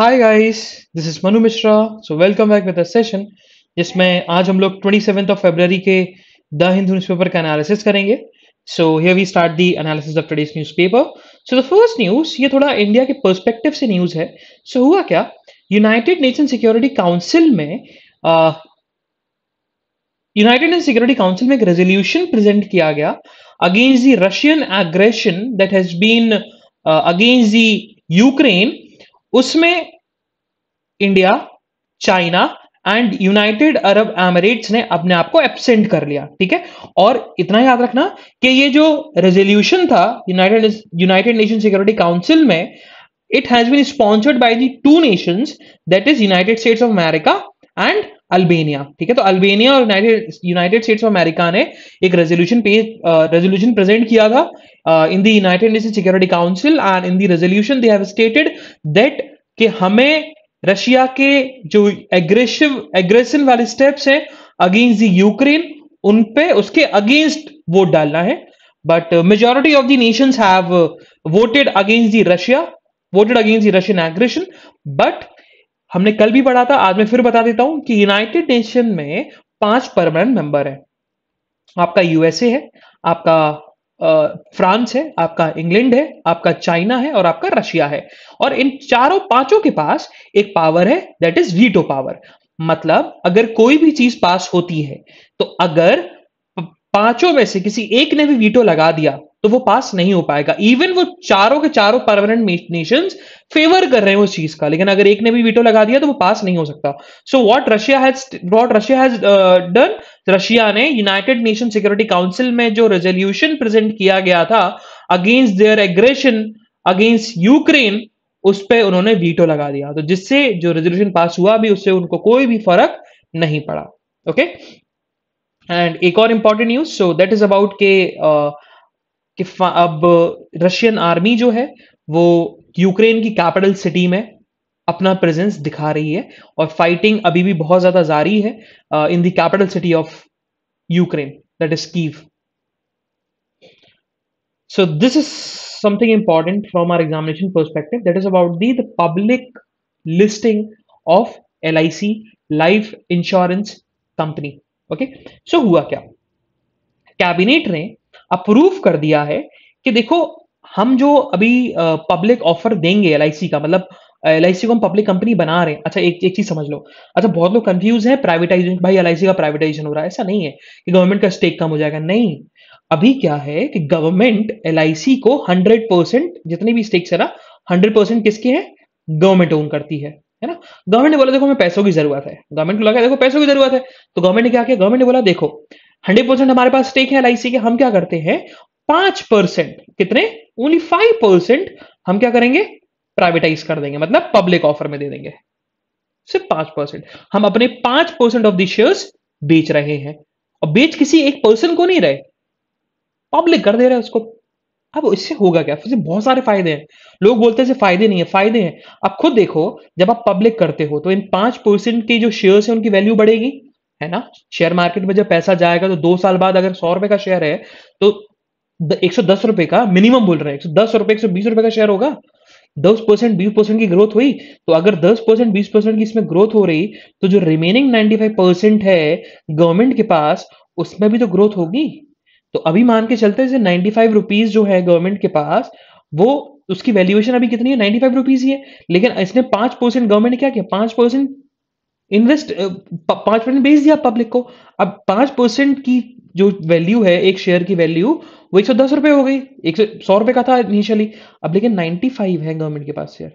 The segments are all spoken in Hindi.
Hi guys this is Manu Mishra so welcome back with the session जिसमें आज हम लोग ट्वेंटी सेवन ऑफ फेबररी के द हिंदू न्यूज़पेपर का एनालिसिस करेंगे so here we start the analysis of today's newspaper so the first news ये थोड़ा इंडिया के पर्सपेक्टिव से न्यूज़ है सो so, हुआ क्या यूनाइटेड नेशन सिक्योरिटी काउंसिल में यूनाइटेड नेशन सिक्योरिटी काउंसिल में एक रेजोल्यूशन प्रेजेंट किया गया against the Russian aggression that has been against the Ukraine उसमें India China and United Arab Emirates ने अपने आप को एबसेंट कर लिया ठीक है और इतना याद रखना कि ये जो रेजोल्यूशन था United United Nation Security Council में it has been sponsored by the two nations that is United States of America and Albania ठीक है तो अल्बेनिया और United United States of America ने एक रेजोल्यूशन पेज रेजोल्यूशन प्रेजेंट किया था in the United Nation Security Council and in the resolution they have stated that कि हमें रशिया के जो एग्रेसिव एग्रेशन वाले स्टेप्स हैं अगेंस्ट द यूक्रेन उन पे उसके अगेंस्ट वोट डालना है but majority of the nations have voted against the Russia voted against the Russian aggression but हमने कल भी पढ़ा था आज मैं फिर बता देता हूं कि यूनाइटेड नेशन में पांच परमानेंट मेंबर है आपका यूएसए है आपका फ्रांस है आपका इंग्लैंड है आपका चाइना है और आपका रशिया है और इन चारों पांचों के पास एक पावर है दैट इज वीटो पावर मतलब अगर कोई भी चीज पास होती है तो अगर पांचों में से किसी एक ने भी वीटो लगा दिया तो वो पास नहीं हो पाएगा इवन वो चारों के चारों परमानेंट नेशन फेवर कर रहे हैं उस चीज का लेकिन अगर एक ने भी वीटो लगा दिया तो वो पास नहीं हो सकता so what Russia has what Russia has done Russia ने यूनाइटेड नेशन सिक्योरिटी काउंसिल में जो रेजोल्यूशन प्रेजेंट किया गया था against their aggression against Ukraine उस पर उन्होंने वीटो लगा दिया तो जिससे जो रेजोल्यूशन पास हुआ भी उससे उनको कोई भी फर्क नहीं पड़ा ओके एंड एक और important news so that is about के uh, कि अब रशियन आर्मी जो है वो यूक्रेन की कैपिटल सिटी में अपना प्रेजेंस दिखा रही है और फाइटिंग अभी भी बहुत ज्यादा जारी है in the capital city of Ukraine that is Kyiv so this is something important from our examination perspective that is about the the public listing of L I C life insurance company okay so हुआ क्या कैबिनेट ने अप्रूव कर दिया है कि देखो हम जो अभी पब्लिक ऑफर देंगे एल का मतलब एल को हम पब्लिक कंपनी बना रहे हैं अच्छा एक एक चीज समझ लो अच्छा बहुत लोग कंफ्यूज है प्राइवेटाइजेशन भाई एल का प्राइवेटाइजेशन हो रहा है ऐसा नहीं है कि गवर्नमेंट का स्टेक कम हो जाएगा नहीं अभी क्या है कि गवर्नमेंट एल को हंड्रेड परसेंट जितने भी स्टेक्स है ना हंड्रेड परसेंट किसके हैं गवर्नमेंट ओन करती है है ना गवर्नमेंट ने बोला देखो हमें पैसों की जरूरत है गवर्नमेंट को लगा देखो पैसों की जरूरत है तो गवर्नमेंट ने क्या किया गवर्नमेंट ने बोला देखो हंड्रेड परसेंट हमारे पास स्टेक है एल के हम क्या करते हैं पांच परसेंट कितने ओनली फाइव परसेंट हम क्या करेंगे प्राइवेटाइज कर देंगे मतलब पब्लिक ऑफर में दे देंगे सिर्फ पांच परसेंट हम अपने पांच परसेंट ऑफ द शेयर्स बेच रहे हैं और बेच किसी एक पर्सन को नहीं रहे पब्लिक कर दे रहे उसको अब इससे होगा क्या फिर बहुत सारे फायदे हैं लोग बोलते हैं फायदे नहीं है फायदे हैं अब खुद देखो जब आप पब्लिक करते हो तो इन पांच परसेंट के जो शेयर्स हैं उनकी वैल्यू बढ़ेगी है ना शेयर मार्केट में जब पैसा जाएगा तो दो साल बाद अगर सौ रुपए का शेयर है तो एक सौ दस रुपए का मिनिमम बोल रहे हैं एक सौ दस रुपए एक सौ बीस रुपए का शेयर होगा दस परसेंट बीस परसेंट की ग्रोथ हुई तो अगर दस परसेंट बीस परसेंट की इसमें ग्रोथ हो रही तो जो रिमेनिंग नाइन्टी फाइव परसेंट है गवर्नमेंट के पास उसमें भी तो ग्रोथ होगी तो अभी मान के चलते जैसे नाइन्टी फाइव रुपीज जो है गवर्नमेंट के पास वो उसकी वैल्यूएशन अभी कितनी है नाइन्टी फाइव रुपीज ही है लेकिन इसने पांच परसेंट गवर्नमेंट क्या किया पांच परसेंट इन्वेस्ट पांच परसेंट बेच दिया पब्लिक को अब पांच परसेंट की जो वैल्यू है एक शेयर की वैल्यू वो एक सौ दस रुपए हो गई एक सौ सौ रुपए का था इनिशियली अब लेकिन नाइनटी फाइव है गवर्नमेंट के पास शेयर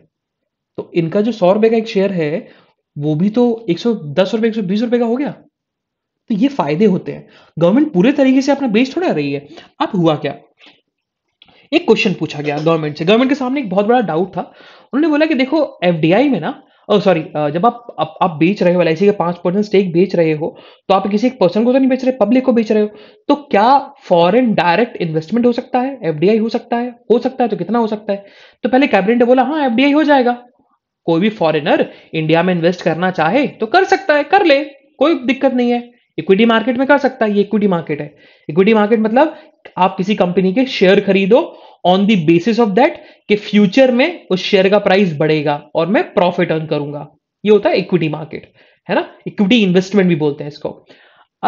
तो इनका जो सौ रुपए का एक शेयर है वो भी तो एक सौ दस रुपए एक सौ बीस रुपए का हो गया तो ये फायदे होते हैं गवर्नमेंट पूरे तरीके से अपना बेच थोड़ा रही है अब हुआ क्या एक क्वेश्चन पूछा गया गवर्नमेंट से गवर्नमेंट के सामने एक बहुत बड़ा डाउट था उन्होंने बोला कि देखो एफ में ना ओ oh, सॉरी uh, जब आप आप, आप बेच रहे हो एल के पांच परसेंट स्टेक बेच रहे हो तो आप किसी एक पर्सन को तो नहीं बेच रहे पब्लिक को बेच रहे हो तो क्या फॉरेन डायरेक्ट इन्वेस्टमेंट हो सकता है एफडीआई हो सकता है हो सकता है तो कितना हो सकता है तो पहले कैबिनेट ने बोला हाँ एफडीआई हो जाएगा कोई भी फॉरेनर इंडिया में इन्वेस्ट करना चाहे तो कर सकता है कर ले कोई दिक्कत नहीं है इक्विटी मार्केट में कर सकता है ये इक्विटी मार्केट है इक्विटी मार्केट मतलब आप किसी कंपनी के शेयर खरीदो on the basis of that कि फ्यूचर में उस शेयर का प्राइस बढ़ेगा और मैं प्रॉफिट अर्न करूंगा ये होता है इक्विटी मार्केट है ना इक्विटी इन्वेस्टमेंट भी बोलते हैं इसको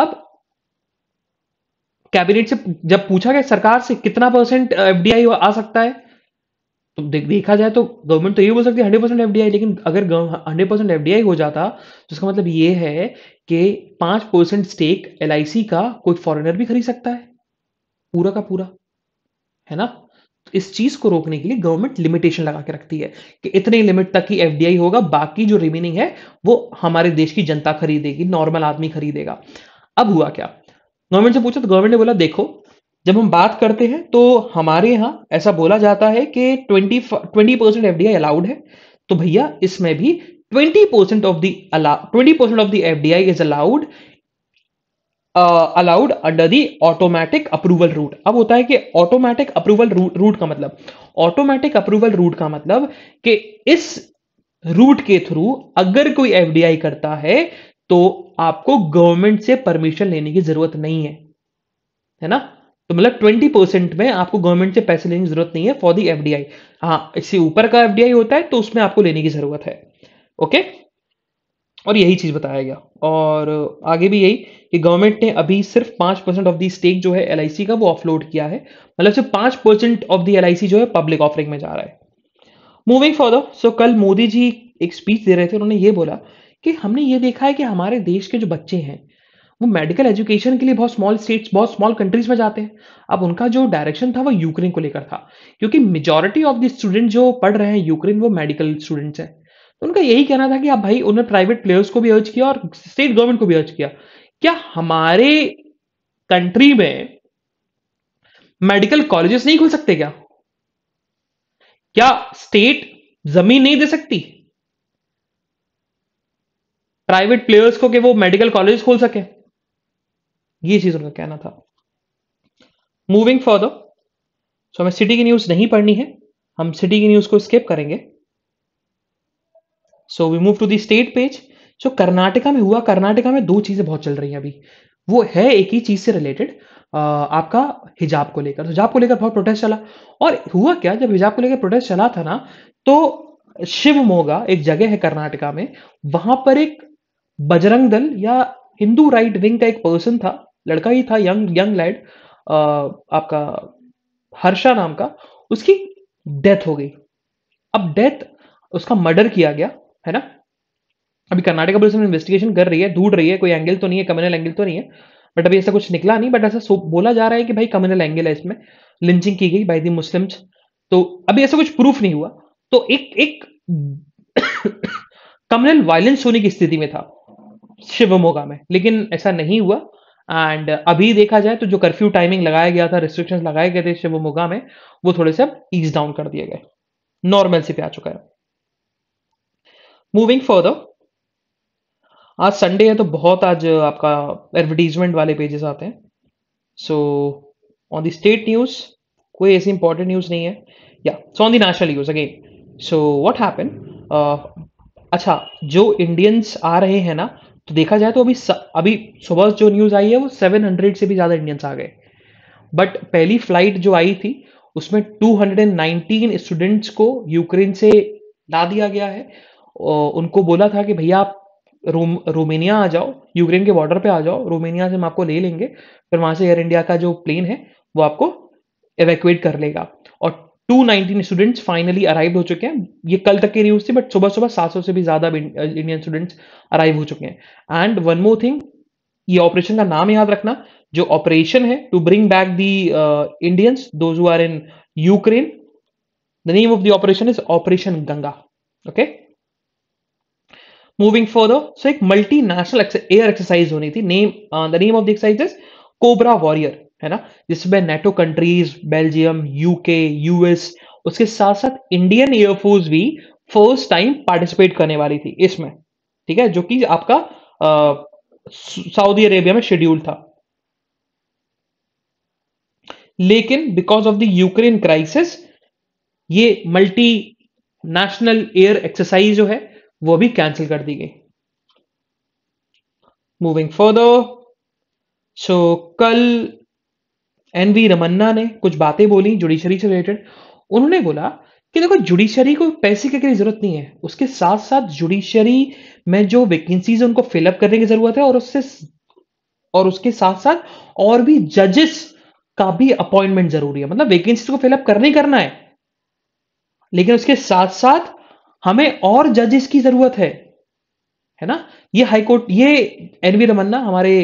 अब कैबिनेट से जब पूछा गया सरकार से कितना परसेंट एफडीआई आ सकता है तो दे, देखा जाए तो गवर्नमेंट तो ये बोल सकती है हंड्रेड परसेंट एफडीआई लेकिन अगर हंड्रेड परसेंट एफडीआई हो जाता तो इसका मतलब ये है कि पांच परसेंट स्टेक एलआईसी का कोई फॉरेनर भी खरीद सकता है पूरा का पूरा है ना इस चीज को रोकने के लिए गवर्नमेंट लिमिटेशन लगा के रखती है कि इतने लिमिट तक ही एफडीआई होगा बाकी जो रिमेनिंग है वो हमारे देश की जनता खरीदेगी नॉर्मल आदमी खरीदेगा अब हुआ क्या गवर्नमेंट से पूछा तो गवर्नमेंट ने बोला देखो जब हम बात करते हैं तो हमारे यहां ऐसा बोला जाता है कि twenty twenty percent F allowed है तो भैया इसमें भी twenty 20% of the allow 20% of the FDI is allowed allowed under the automatic approval route अब होता है कि ऑटोमेटिक अप्रूवल रूट का मतलब ऑटोमेटिक अप्रूवल रूट का मतलब कि इस रूट के थ्रू अगर कोई एफ करता है तो आपको गवर्नमेंट से परमिशन लेने की जरूरत नहीं है है ना तो मतलब ट्वेंटी परसेंट में आपको गवर्नमेंट से पैसे लेने की जरूरत नहीं है फॉर दी एफडीआई हाँ इससे ऊपर का एफडीआई होता है तो उसमें आपको लेने की जरूरत है ओके okay? और यही चीज़ बताया गया और आगे भी यही कि गवर्नमेंट ने अभी सिर्फ पाँच परसेंट ऑफ दी स्टेक जो है एल का वो ऑफलोड किया है मतलब सिर्फ पाँच परसेंट ऑफ दी एल जो है पब्लिक ऑफरिंग में जा रहा है मूविंग फॉर्दर सो कल मोदी जी एक स्पीच दे रहे थे उन्होंने ये बोला कि हमने ये देखा है कि हमारे देश के जो बच्चे हैं वो मेडिकल एजुकेशन के लिए बहुत स्मॉल स्टेट्स बहुत स्मॉल कंट्रीज में जाते हैं अब उनका जो डायरेक्शन था वो यूक्रेन को लेकर था क्योंकि मेजोरिटी ऑफ द स्टूडेंट जो पढ़ रहे हैं यूक्रेन वो मेडिकल स्टूडेंट्स हैं तो उनका यही कहना था कि आप भाई उन्होंने प्राइवेट प्लेयर्स को भी अर्ज किया और स्टेट गवर्नमेंट को भी अर्ज किया क्या हमारे कंट्री में मेडिकल कॉलेजेस नहीं खुल सकते क्या क्या स्टेट जमीन नहीं दे सकती प्राइवेट प्लेयर्स को कि वो मेडिकल कॉलेज खोल सके ये चीज उनका कहना था मूविंग फॉर सो हमें सिटी की न्यूज नहीं पढ़नी है हम सिटी की न्यूज को स्किप करेंगे so we move to the state page so Karnataka में हुआ कर्नाटका में दो चीज़ें बहुत चल रही हैं अभी वो है एक ही चीज़ से रिलेटेड आपका हिजाब को लेकर हिजाब को लेकर बहुत प्रोटेस्ट चला और हुआ क्या जब हिजाब को लेकर प्रोटेस्ट चला था ना तो शिवमोगा एक जगह है कर्नाटका में वहां पर एक बजरंग दल या हिंदू राइट विंग का एक पर्सन था लड़का ही था यंग यंग लैड आपका हर्षा नाम का उसकी डेथ हो गई अब डेथ उसका मर्डर किया गया है ना अभी कर्नाटका पुलिस इन्वेस्टिगेशन कर रही है ढूंढ रही है कोई एंगल तो नहीं है कम्युनल एंगल तो नहीं है बट अभी ऐसा कुछ निकला नहीं बट ऐसा बोला जा रहा है कि भाई कम्युनल एंगल है इसमें लिंचिंग की गई बाई दी मुस्लिम्स तो अभी ऐसा कुछ प्रूफ नहीं हुआ तो एक एक कम्युनल वायलेंस होने की स्थिति में था शिवमोगा में लेकिन ऐसा नहीं हुआ एंड अभी देखा जाए तो जो कर्फ्यू टाइमिंग लगाया गया था रिस्ट्रिक्शंस लगाए गए थे शिवमोगा में वो थोड़े से अब ईज डाउन कर दिए गए नॉर्मल से पे आ चुका है मूविंग फर्दर आज संडे है तो बहुत आज आपका एडवर्टीजमेंट वाले पेजेस आते हैं so on the state news कोई ऐसी इंपॉर्टेंट न्यूज नहीं है या so on the national news again so what happen अच्छा जो इंडियंस आ रहे हैं ना तो देखा जाए तो अभी अभी सुबह जो न्यूज आई है वो 700 से भी ज्यादा इंडियंस आ गए बट पहली फ्लाइट जो आई थी उसमें 219 स्टूडेंट्स को यूक्रेन से ला दिया गया है उनको बोला था कि भैया आप रोम रोमेनिया आ जाओ यूक्रेन के बॉर्डर पे आ जाओ रोमेनिया से हम आपको ले लेंगे फिर वहां से एयर इंडिया का जो प्लेन है वो आपको एवेक्ट कर लेगा और 219 स्टूडेंट्स फाइनली अराइव हो चुके हैं ये कल तक की न्यूज थी बट सुबह सुबह 700 से भी ज्यादा इंडियन स्टूडेंट्स अराइव हो चुके हैं एंड वन मोर थिंग ये ऑपरेशन का नाम याद रखना जो ऑपरेशन है to bring back the Indians those are in Ukraine the name of the operation is operation Ganga okay okay? Moving for so एक मल्टी नेशनल एयर एक्सरसाइज होनी थी name the name of the exercise is Cobra Warrior है ना जिसमें NATO countries Belgium UK US उसके साथ साथ इंडियन एयरफोर्स भी फर्स्ट टाइम पार्टिसिपेट करने वाली थी इसमें ठीक है जो कि आपका uh, सऊदी अरेबिया में शेड्यूल था लेकिन because of the Ukraine crisis ये मल्टी नेशनल एयर एक्सरसाइज जो है वो भी कैंसिल कर दी गई मूविंग फॉर सो कल एन वी रमन्ना ने कुछ बातें बोली जुडिशरी से रिलेटेड उन्होंने बोला कि देखो जुडिशरी को पैसे की जरूरत नहीं है उसके साथ साथ जुडिशरी में जो वैकेंसीज उनको फिलअप करने की जरूरत है और उससे और उसके साथ साथ और भी जजेस का भी अपॉइंटमेंट जरूरी है मतलब वेकेंसी को फिलअप करने करना है लेकिन उसके साथ साथ हमें और जजेस की जरूरत है है ना ये हाईकोर्ट ये एनवी रमन्ना हमारे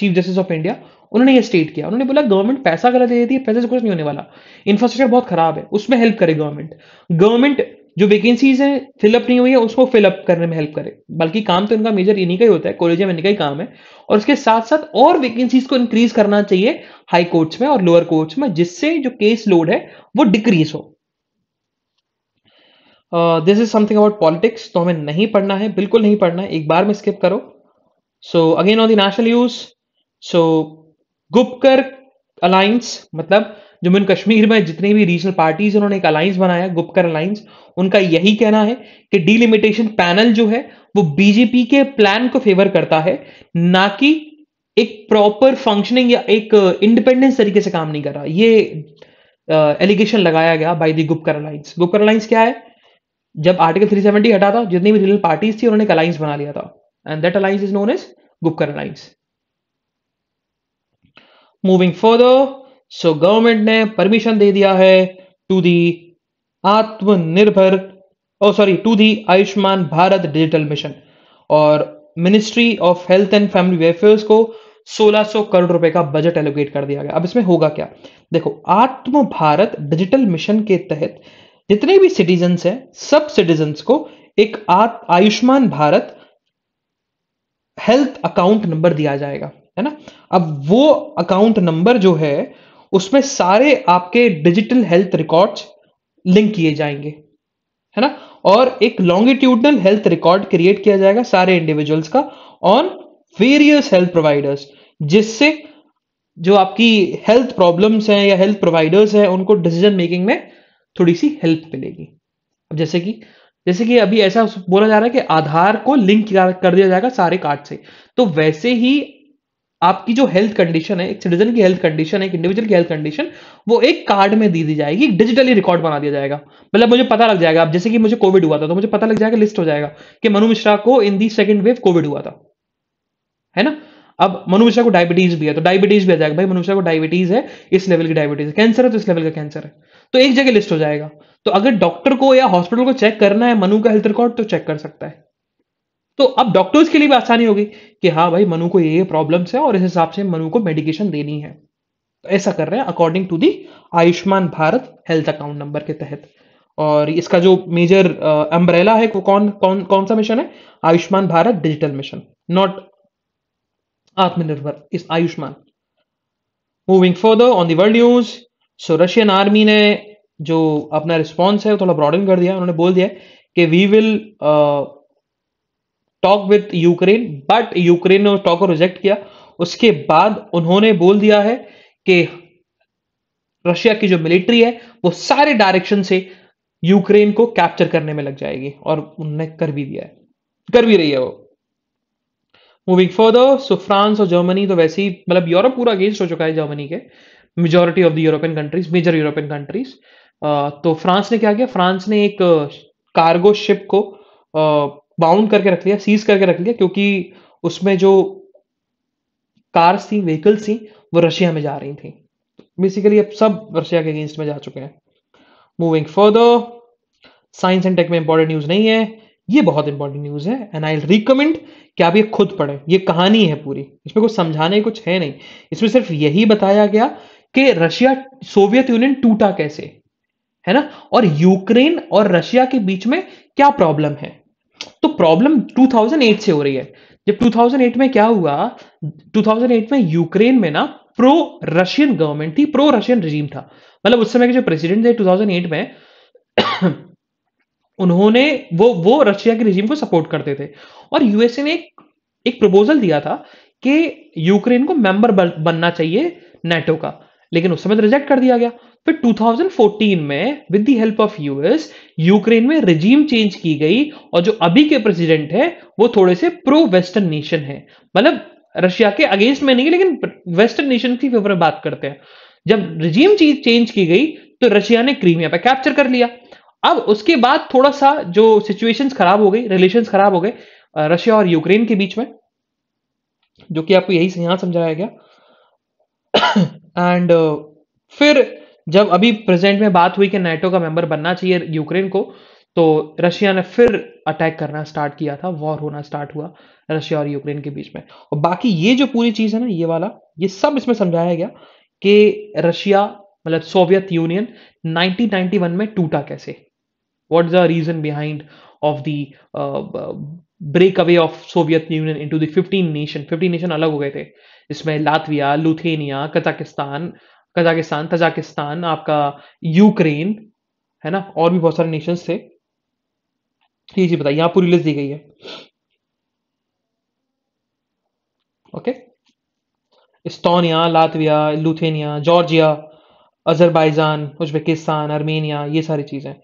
चीफ जस्टिस ऑफ इंडिया उन्होंने ये स्टेट किया उन्होंने बोला गवर्नमेंट पैसा गलत दे देती है पैसे से कुछ नहीं होने वाला इंफ्रास्ट्रक्चर बहुत खराब है उसमें हेल्प करे गवर्नमेंट गवर्नमेंट जो वैकेंसीज है फिलअप नहीं हुई है उसको फिलअप करने में हेल्प करे बल्कि काम तो इनका मेजर इन्हीं का ही होता है कॉलेज में इन्हीं का ही काम है और उसके साथ साथ और वैकेंसीज को इंक्रीज करना चाहिए हाई कोर्ट्स में और लोअर कोर्ट्स में जिससे जो केस लोड है वो डिक्रीज हो this is something about politics तो हमें नहीं पढ़ना है बिल्कुल नहीं पढ़ना है एक बार में स्किप करो so again on the national news so Gupkar alliance मतलब जम्मू एंड कश्मीर में जितनी भी रीजनल पार्टीज उन्होंने एक अलायंस बनाया गुपकर अलायंस उनका यही कहना है कि डीलिमिटेशन पैनल जो है वो बीजेपी के प्लान को फेवर करता है ना कि एक प्रॉपर फंक्शनिंग या एक इंडिपेंडेंस uh, तरीके से काम नहीं कर रहा ये एलिगेशन uh, लगाया गया by the Gupkar alliance Gupkar alliance क्या है जब आर्टिकल 370 हटा था जितनी भी रियल पार्टीज थी उन्होंने एक अलायंस बना लिया था and that alliance is known as Gupkar alliance moving further so government ने परमिशन दे दिया है to the Atmanirbhar oh sorry to the Ayushman Bharat digital mission और ministry of health and family welfare को 1600 करोड़ रुपए का बजट एलोकेट कर दिया गया अब इसमें होगा क्या देखो आत्म भारत डिजिटल मिशन के तहत जितने भी सिटीजन हैं सब सिटीजन को एक Ayushman Bharat health account number दिया जाएगा है ना अब वो अकाउंट नंबर जो है उसमें सारे आपके डिजिटल हेल्थ रिकॉर्ड्स लिंक किए जाएंगे है ना और एक लॉन्गिट्यूडनल हेल्थ रिकॉर्ड क्रिएट किया जाएगा सारे इंडिविजुअल्स का ऑन वेरियस हेल्थ प्रोवाइडर्स जिससे जो आपकी हेल्थ प्रॉब्लम्स हैं या हेल्थ प्रोवाइडर्स हैं उनको डिसीजन मेकिंग में थोड़ी सी हेल्प मिलेगी जैसे कि जैसे कि अभी ऐसा बोला जा रहा है कि आधार को लिंक कर दिया जाएगा सारे कार्ड से तो वैसे ही आपकी जो हेल्थ कंडीशन है एक सिटीजन की हेल्थ कंडीशन है एक इंडिविजुअल की हेल्थ कंडीशन वो एक कार्ड में दी दी जाएगी डिजिटली रिकॉर्ड बना दिया जाएगा मतलब मुझे पता लग जाएगा अब जैसे कि मुझे कोविड हुआ था तो मुझे पता लग जाएगा लिस्ट हो जाएगा कि मनु मिश्रा को in the second wave COVID हुआ था है ना अब मनुष्य को डायबिटीज भी है तो डायबिटीज भी आ जाएगा भाई मनुष्य को डायबिटीज है इस लेवल की डायबिटीज कैंसर है तो इस लेवल का कैंसर है तो एक जगह लिस्ट हो जाएगा तो अगर डॉक्टर को या हॉस्पिटल को चेक करना है मनु का हेल्थ रिकॉर्ड तो चेक कर सकता है तो अब डॉक्टर्स के लिए भी आसानी होगी कि हाँ भाई मनु को ये प्रॉब्लम्स है और इस हिसाब से मनु को मेडिकेशन देनी है तो ऐसा कर रहे हैं according to the Ayushman Bharat health account number के तहत और इसका जो मेजर अम्ब्रेला uh, है वो कौन कौन कौन सा मिशन है Ayushman Bharat digital mission not Atmanirbhar इस Ayushman moving further on world world news so Russian army ने जो अपना रिस्पॉन्स है थोड़ा ब्रॉडन कर दिया उन्होंने बोल दिया कि we will talk with Ukraine but Ukraine ने उस टॉक को रिजेक्ट किया उसके बाद उन्होंने बोल दिया है कि रशिया की जो मिलिट्री है वो सारे डायरेक्शन से यूक्रेन को कैप्चर करने में लग जाएगी और उन्होंने कर भी दिया है कर भी रही है वो मूविंग फर्दर सो फ्रांस और जर्मनी तो वैसे ही मतलब यूरोप पूरा अगेंस्ट हो चुका है जर्मनी के majority of the European countries major European countries तो फ्रांस ने क्या किया फ्रांस ने एक कार्गो uh, शिप को बाउंड uh, करके रख लिया सीज करके रख लिया क्योंकि उसमें जो कार्स थी व्हीकल्स थी वो रशिया में जा रही थी बेसिकली अब सब रशिया के अगेंस्ट में जा चुके हैं moving further science and tech में इंपॉर्टेंट न्यूज नहीं है ये बहुत इंपॉर्टेंट न्यूज है एंड आई रिकमेंड कि आप ये खुद पढ़ें ये कहानी है पूरी इसमें कुछ समझाने कुछ है नहीं इसमें सिर्फ यही बताया गया कि रशिया सोवियत यूनियन टूटा कैसे है ना और यूक्रेन और रशिया के बीच में क्या प्रॉब्लम है तो प्रॉब्लम 2008 से हो रही है जब 2008 में क्या हुआ 2008 में यूक्रेन में ना प्रो रशियन गवर्नमेंट थी प्रो रशियन रिजीम था मतलब उस समय के जो प्रेसिडेंट थे 2008 में उन्होंने वो वो रशिया के रिजीम को सपोर्ट करते थे और यूएसए ने एक एक प्रपोजल दिया था कि यूक्रेन को मेंबर बनना चाहिए नेटो का लेकिन उस समय तो रिजेक्ट कर दिया गया फिर 2014 में with the help of US Ukraine में रिजीम चेंज की गई और जो अभी के प्रेसिडेंट है वो थोड़े से प्रो वेस्टर्न नेशन है मतलब रशिया के अगेंस्ट में नहीं लेकिन वेस्टर्न नेशन की फेवर में बात करते हैं जब रिजीम चेंज की गई तो रशिया ने क्रीमिया पर कैप्चर कर लिया अब उसके बाद थोड़ा सा जो सिचुएशंस खराब हो गई रिलेशंस खराब हो गए रशिया और यूक्रेन के बीच में जो कि आपको यही यहां समझाया गया एंड फिर जब अभी प्रेजेंट में बात हुई कि नेटो का मेंबर बनना चाहिए यूक्रेन को तो रशिया ने फिर अटैक करना स्टार्ट किया था वॉर होना स्टार्ट हुआ रशिया और यूक्रेन के बीच में और बाकी ये जो पूरी चीज है ना ये वाला ये सब इसमें समझाया गया कि रशिया मतलब सोवियत यूनियन 1991 में टूटा कैसे What's the reason behind of the uh, breakaway of Soviet Union into the 15 nation 15 nation अलग हो गए थे इसमें Latvia Lithuania Kazakhstan Kazakhstan Tajikistan आपका यूक्रेन है ना और भी बहुत सारे नेशंस थे ये जी बताइए यहाँ पूरी लिस्ट दी गई है okay Estonia Latvia Lithuania Georgia Azerbaijan Uzbekistan Armenia ये सारी चीज़ें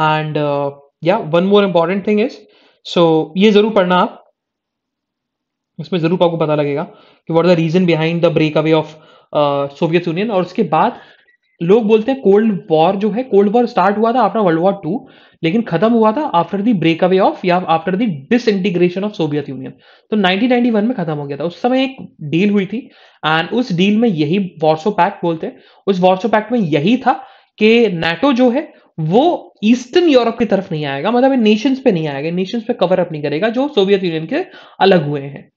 एंड या one more important thing is so ये जरूर पढ़ना आप इसमें जरूर आपको पता लगेगा कि what the reason behind the break away of Soviet Union और उसके बाद लोग बोलते हैं कोल्ड वॉर जो है कोल्ड वॉर स्टार्ट हुआ था आफ्टर वर्ल्ड वॉर टू लेकिन खत्म हुआ था after the break away of या after the integration of Soviet Union तो 1991 में खत्म हो गया था उस समय एक डील हुई थी एंड उस डील में यही वॉर्सो पैक्ट बोलते हैं उस वॉर्सो पैक्ट में यही था कि नेटो जो है वो ईस्टर्न यूरोप की तरफ नहीं आएगा मतलब नेशंस पे नहीं आएगा नेशंस पे कवर अप नहीं करेगा जो सोवियत यूनियन के अलग हुए हैं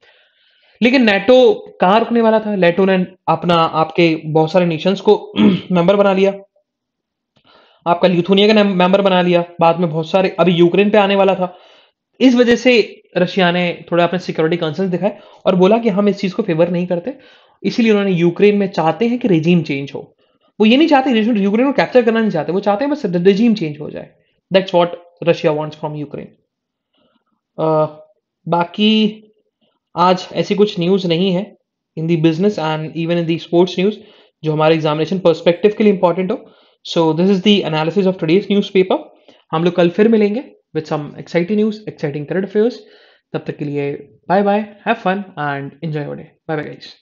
लेकिन नेटो कहां रुकने वाला था नेटो ने अपना आपके बहुत सारे नेशंस को मेंबर बना लिया आपका लिथुनिया का मेंबर बना लिया बाद में बहुत सारे अभी यूक्रेन पे आने वाला था इस वजह से रशिया ने थोड़ा अपने सिक्योरिटी कंसर्न दिखाए और बोला कि हम इस चीज को फेवर नहीं करते इसीलिए उन्होंने यूक्रेन में चाहते हैं कि रेजीम चेंज हो वो ये नहीं चाहते यूक्रेन को कैप्चर करना नहीं चाहते वो चाहते हैं बस रिजीम चेंज हो जाए that's what Russia wants from Ukraine बाकी आज ऐसी कुछ न्यूज़ नहीं है in the business and even in the sports news जो हमारे एग्जामिनेशन परस्पेक्टिव के लिए इंपॉर्टेंट हो so this is the analysis of today's newspaper हम लोग कल फिर मिलेंगे with some exciting news exciting current affairs तब तक के लिए bye bye have fun and enjoy your day bye bye guys